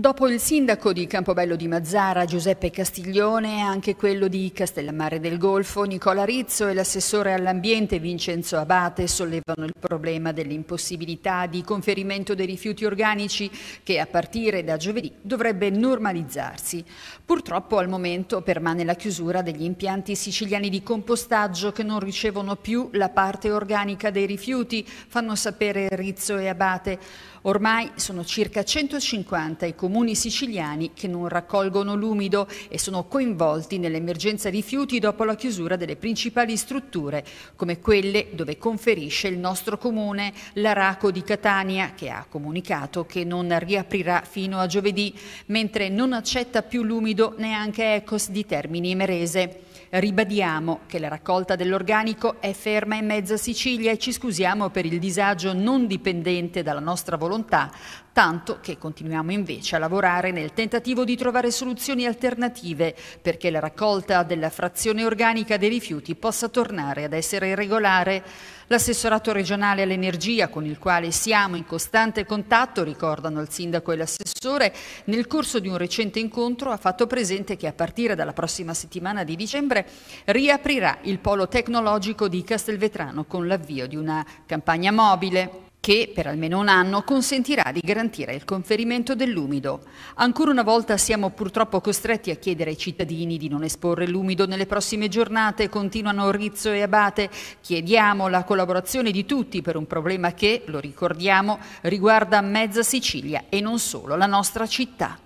Dopo il sindaco di Campobello di Mazzara, Giuseppe Castiglione, anche quello di Castellammare del Golfo, Nicola Rizzo e l'assessore all'ambiente Vincenzo Abate sollevano il problema dell'impossibilità di conferimento dei rifiuti organici che a partire da giovedì dovrebbe normalizzarsi. Purtroppo al momento permane la chiusura degli impianti siciliani di compostaggio che non ricevono più la parte organica dei rifiuti, fanno sapere Rizzo e Abate. Ormai sono circa 150 i comuni comuni siciliani che non raccolgono l'umido e sono coinvolti nell'emergenza rifiuti dopo la chiusura delle principali strutture, come quelle dove conferisce il nostro comune, l'Araco di Catania, che ha comunicato che non riaprirà fino a giovedì, mentre non accetta più l'umido neanche Ecos di Termini Merese. Ribadiamo che la raccolta dell'organico è ferma in mezza Sicilia e ci scusiamo per il disagio non dipendente dalla nostra volontà, tanto che continuiamo invece a lavorare nel tentativo di trovare soluzioni alternative perché la raccolta della frazione organica dei rifiuti possa tornare ad essere regolare. L'assessorato regionale all'energia con il quale siamo in costante contatto, ricordano il sindaco e l'assessore, nel corso di un recente incontro ha fatto presente che a partire dalla prossima settimana di dicembre settembre riaprirà il polo tecnologico di Castelvetrano con l'avvio di una campagna mobile che per almeno un anno consentirà di garantire il conferimento dell'umido. Ancora una volta siamo purtroppo costretti a chiedere ai cittadini di non esporre l'umido nelle prossime giornate, continuano Rizzo e Abate. Chiediamo la collaborazione di tutti per un problema che, lo ricordiamo, riguarda mezza Sicilia e non solo la nostra città.